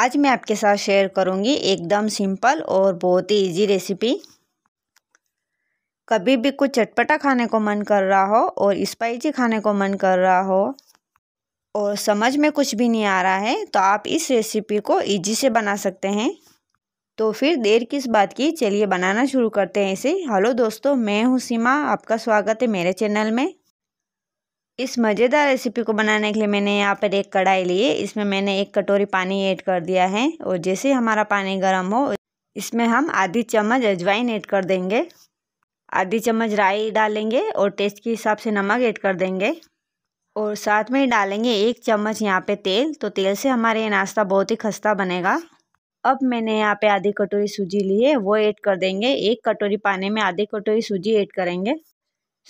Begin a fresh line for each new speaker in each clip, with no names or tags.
आज मैं आपके साथ शेयर करूंगी एकदम सिंपल और बहुत ही इजी रेसिपी कभी भी कुछ चटपटा खाने को मन कर रहा हो और स्पाइसी खाने को मन कर रहा हो और समझ में कुछ भी नहीं आ रहा है तो आप इस रेसिपी को इजी से बना सकते हैं तो फिर देर किस बात की चलिए बनाना शुरू करते हैं इसे हेलो दोस्तों मैं हूँ सीमा आपका स्वागत है मेरे चैनल में इस मज़ेदार रेसिपी को बनाने के लिए मैंने यहाँ पर एक कढ़ाई ली है इसमें मैंने एक कटोरी पानी ऐड कर दिया है और जैसे हमारा पानी गर्म हो इसमें हम आधी चम्मच अजवाइन ऐड कर देंगे आधी चम्मच राई डालेंगे और टेस्ट के हिसाब से नमक ऐड कर देंगे और साथ में डालेंगे एक चम्मच यहाँ पे तेल तो तेल से हमारे ये नाश्ता बहुत ही खस्ता बनेगा अब मैंने यहाँ पे आधी कटोरी सूजी ली है वो ऐड कर देंगे एक कटोरी पानी में आधी कटोरी सूजी ऐड करेंगे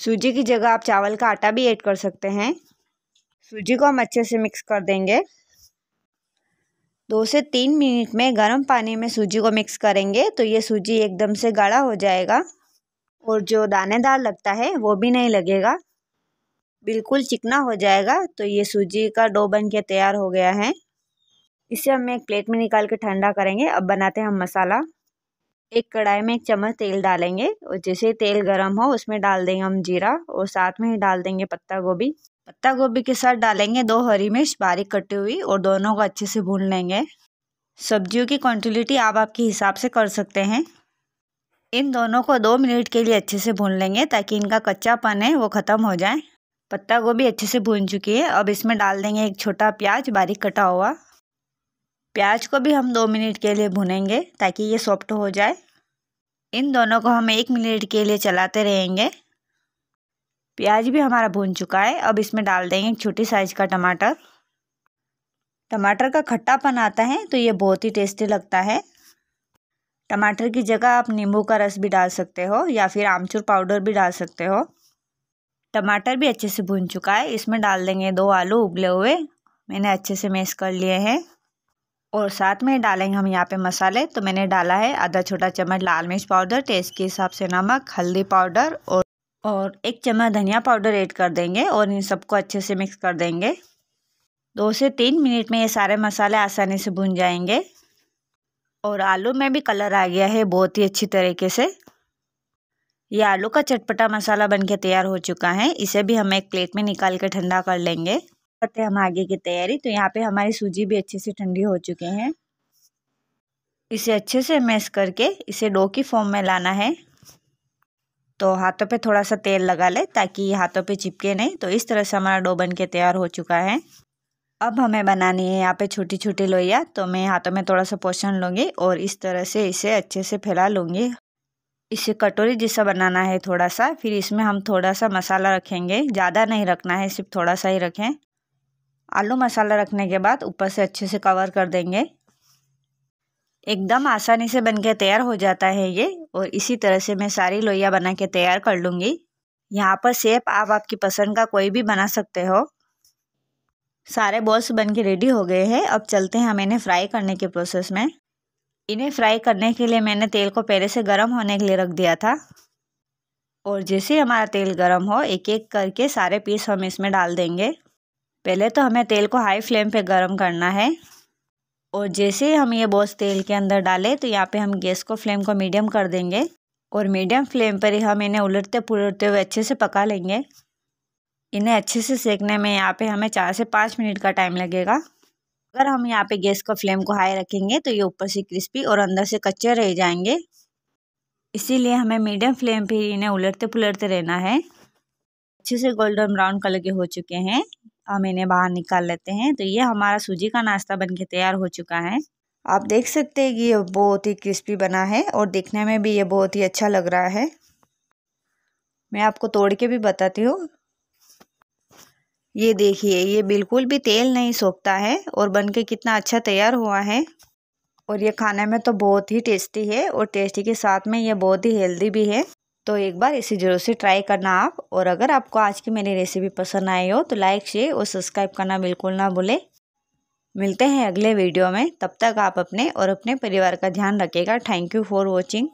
सूजी की जगह आप चावल का आटा भी ऐड कर सकते हैं सूजी को हम अच्छे से मिक्स कर देंगे दो से तीन मिनट में गर्म पानी में सूजी को मिक्स करेंगे तो ये सूजी एकदम से गाढ़ा हो जाएगा और जो दानेदार लगता है वो भी नहीं लगेगा बिल्कुल चिकना हो जाएगा तो ये सूजी का डो बन के तैयार हो गया है इसे हम एक प्लेट में निकाल के ठंडा करेंगे अब बनाते हैं हम मसाला एक कढ़ाई में एक चम्मच तेल डालेंगे और जैसे तेल गर्म हो उसमें डाल देंगे हम जीरा और साथ में ही डाल देंगे पत्ता गोभी पत्ता गोभी के साथ डालेंगे दो हरी मिर्च बारीक कटी हुई और दोनों को अच्छे से भून लेंगे सब्जियों की क्वांटिटी आप आपके हिसाब से कर सकते हैं इन दोनों को दो मिनट के लिए अच्छे से भून लेंगे ताकि इनका कच्चापन है वो ख़त्म हो जाए पत्ता गोभी अच्छे से भून चुकी है अब इसमें डाल देंगे एक छोटा प्याज बारीक कटा हुआ प्याज को भी हम दो मिनट के लिए भुनेंगे ताकि ये सॉफ्ट हो जाए इन दोनों को हम एक मिनट के लिए चलाते रहेंगे प्याज भी हमारा भून चुका है अब इसमें डाल देंगे एक छोटी साइज़ का टमाटर टमाटर का खट्टापन आता है तो ये बहुत ही टेस्टी लगता है टमाटर की जगह आप नींबू का रस भी डाल सकते हो या फिर आमचूर पाउडर भी डाल सकते हो टमाटर भी अच्छे से भून चुका है इसमें डाल देंगे दो आलू उबले हुए मैंने अच्छे से मैश कर लिए हैं और साथ में डालेंगे हम यहाँ पे मसाले तो मैंने डाला है आधा छोटा चम्मच लाल मिर्च पाउडर टेस्ट के हिसाब से नमक हल्दी पाउडर और और एक चम्मच धनिया पाउडर ऐड कर देंगे और इन सबको अच्छे से मिक्स कर देंगे दो से तीन मिनट में ये सारे मसाले आसानी से भुन जाएंगे और आलू में भी कलर आ गया है बहुत ही अच्छी तरीके से ये आलू का चटपटा मसाला बनके तैयार हो चुका है इसे भी हम एक प्लेट में निकाल के ठंडा कर लेंगे करते हैं हम आगे की तैयारी तो यहाँ पे हमारी सूजी भी अच्छे से ठंडी हो चुके हैं इसे अच्छे से मैश करके इसे डो की फॉर्म में लाना है तो हाथों पे थोड़ा सा तेल लगा ले ताकि हाथों पे चिपके नहीं तो इस तरह से हमारा डो बन के तैयार हो चुका है अब हमें बनानी है यहाँ पे छोटी छोटी लोइया तो मैं हाथों में थोड़ा सा पोषण लूँगी और इस तरह से इसे अच्छे से फैला लूँगी इसे कटोरी जैसा बनाना है थोड़ा सा फिर इसमें हम थोड़ा सा मसाला रखेंगे ज़्यादा नहीं रखना है सिर्फ थोड़ा सा ही रखें आलू मसाला रखने के बाद ऊपर से अच्छे से कवर कर देंगे एकदम आसानी से बनके तैयार हो जाता है ये और इसी तरह से मैं सारी लोइया बना के तैयार कर लूँगी यहाँ पर सेप आप आपकी पसंद का कोई भी बना सकते हो सारे बॉल्स बन के रेडी हो गए हैं अब चलते हैं हम इन्हें फ्राई करने के प्रोसेस में इन्हें फ्राई करने के लिए मैंने तेल को पहले से गर्म होने के लिए रख दिया था और जैसे हमारा तेल गर्म हो एक एक करके सारे पीस हम इसमें डाल देंगे पहले तो हमें तेल को हाई फ्लेम पे गर्म करना है और जैसे ही हम ये बॉस तेल के अंदर डालें तो यहाँ पे हम गैस को फ्लेम को मीडियम कर देंगे और मीडियम फ्लेम पर ही हम इन्हें उलटते पुलटते हुए अच्छे से पका लेंगे इन्हें अच्छे से सेकने में यहाँ पे हमें चार से पाँच मिनट का टाइम लगेगा अगर हम यहाँ पे गैस का फ्लेम को हाई रखेंगे तो ये ऊपर से क्रिस्पी और अंदर से कच्चे रह जाएंगे इसीलिए हमें मीडियम फ्लेम पे इन्हें उलटते पुलटते रहना है अच्छे से गोल्डन ब्राउन कलर के हो चुके हैं हम इन्हें बाहर निकाल लेते हैं तो ये हमारा सूजी का नाश्ता बन के तैयार हो चुका है आप देख सकते हैं कि ये बहुत ही क्रिस्पी बना है और देखने में भी ये बहुत ही अच्छा लग रहा है मैं आपको तोड़ के भी बताती हूँ ये देखिए ये बिल्कुल भी तेल नहीं सोखता है और बन के कितना अच्छा तैयार हुआ है और ये खाने में तो बहुत ही टेस्टी है और टेस्टी के साथ में ये बहुत ही हेल्दी भी है तो एक बार इसे जरूर से ट्राई करना आप और अगर आपको आज की मेरी रेसिपी पसंद आई हो तो लाइक शेयर और सब्सक्राइब करना बिल्कुल ना भूलें मिलते हैं अगले वीडियो में तब तक आप अपने और अपने परिवार का ध्यान रखिएगा थैंक यू फॉर वॉचिंग